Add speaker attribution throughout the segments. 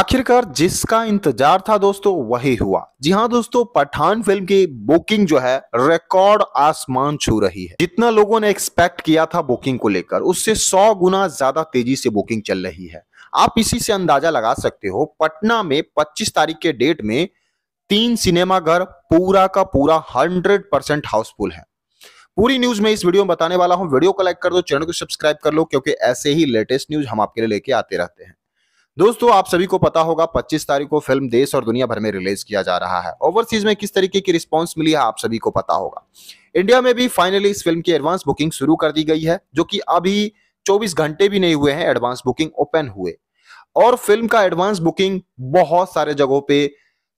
Speaker 1: आखिरकार जिसका इंतजार था दोस्तों वही हुआ जी हाँ दोस्तों पठान फिल्म की बुकिंग जो है रिकॉर्ड आसमान छू रही है जितना लोगों ने एक्सपेक्ट किया था बुकिंग को लेकर उससे सौ गुना ज्यादा तेजी से बुकिंग चल रही है आप इसी से अंदाजा लगा सकते हो पटना में 25 तारीख के डेट में तीन सिनेमाघर पूरा का पूरा हंड्रेड परसेंट हाउसफुल है पूरी न्यूज में इस वीडियो में बताने वाला हूं वीडियो को लाइक कर दो चैनल को सब्सक्राइब कर लो क्योंकि ऐसे ही लेटेस्ट न्यूज हम आपके लिए लेके आते रहते हैं दोस्तों आप सभी को पता होगा 25 तारीख को फिल्म देश और दुनिया भर में रिलीज किया जा रहा है ओवरसीज में किस तरीके की रिस्पॉन्स मिली है आप सभी को पता होगा इंडिया में भी फाइनली इस फिल्म की एडवांस बुकिंग शुरू कर दी गई है जो कि अभी 24 घंटे भी नहीं हुए हैं एडवांस बुकिंग ओपन हुए और फिल्म का एडवांस बुकिंग बहुत सारे जगहों पे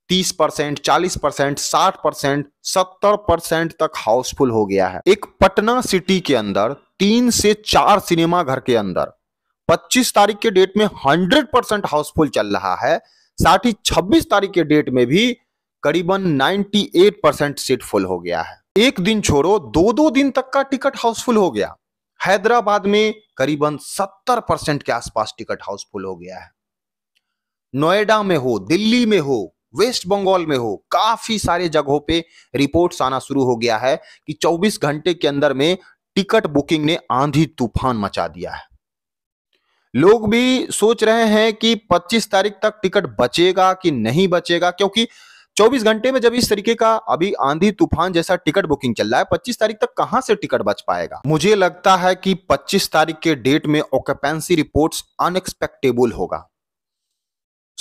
Speaker 1: तीस परसेंट चालीस परसेंट साठ परसेंट सत्तर परसेंट तक हाउसफुल हो गया है एक पटना सिटी के अंदर तीन से चार सिनेमा घर के अंदर 25 तारीख के डेट में 100 परसेंट हाउसफुल चल रहा है साथ ही 26 तारीख के डेट में भी करीबन 98 परसेंट सीट फुल हो गया है एक दिन छोड़ो दो दो दिन तक का टिकट हाउसफुल हो गया हैदराबाद में करीबन 70 परसेंट के आसपास टिकट हाउसफुल हो गया है नोएडा में हो दिल्ली में हो वेस्ट बंगाल में हो काफी सारे जगहों पे रिपोर्ट्स आना शुरू हो गया है कि 24 घंटे के अंदर में टिकट बुकिंग ने आंधी तूफान मचा दिया है लोग भी सोच रहे हैं कि 25 तारीख तक टिकट बचेगा कि नहीं बचेगा क्योंकि 24 घंटे में जब इस तरीके का अभी आंधी तूफान जैसा टिकट बुकिंग चल रहा है 25 तारीख तक कहां से टिकट बच पाएगा मुझे लगता है कि 25 तारीख के डेट में ऑक्यूपेंसी रिपोर्ट्स अनएक्सपेक्टेबल होगा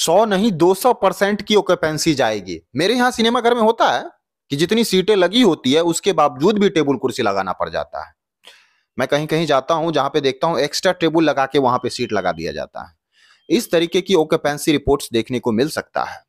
Speaker 1: सौ नहीं 200 परसेंट की ऑक्यूपेंसी जाएगी मेरे यहाँ सिनेमा घर में होता है कि जितनी सीटें लगी होती है उसके बावजूद भी टेबल कुर्सी लगाना पड़ जाता है मैं कहीं कहीं जाता हूं जहां पे देखता हूँ एक्स्ट्रा टेबल लगा के वहां पे सीट लगा दिया जाता है इस तरीके की ओकेपेंसी रिपोर्ट्स देखने को मिल सकता है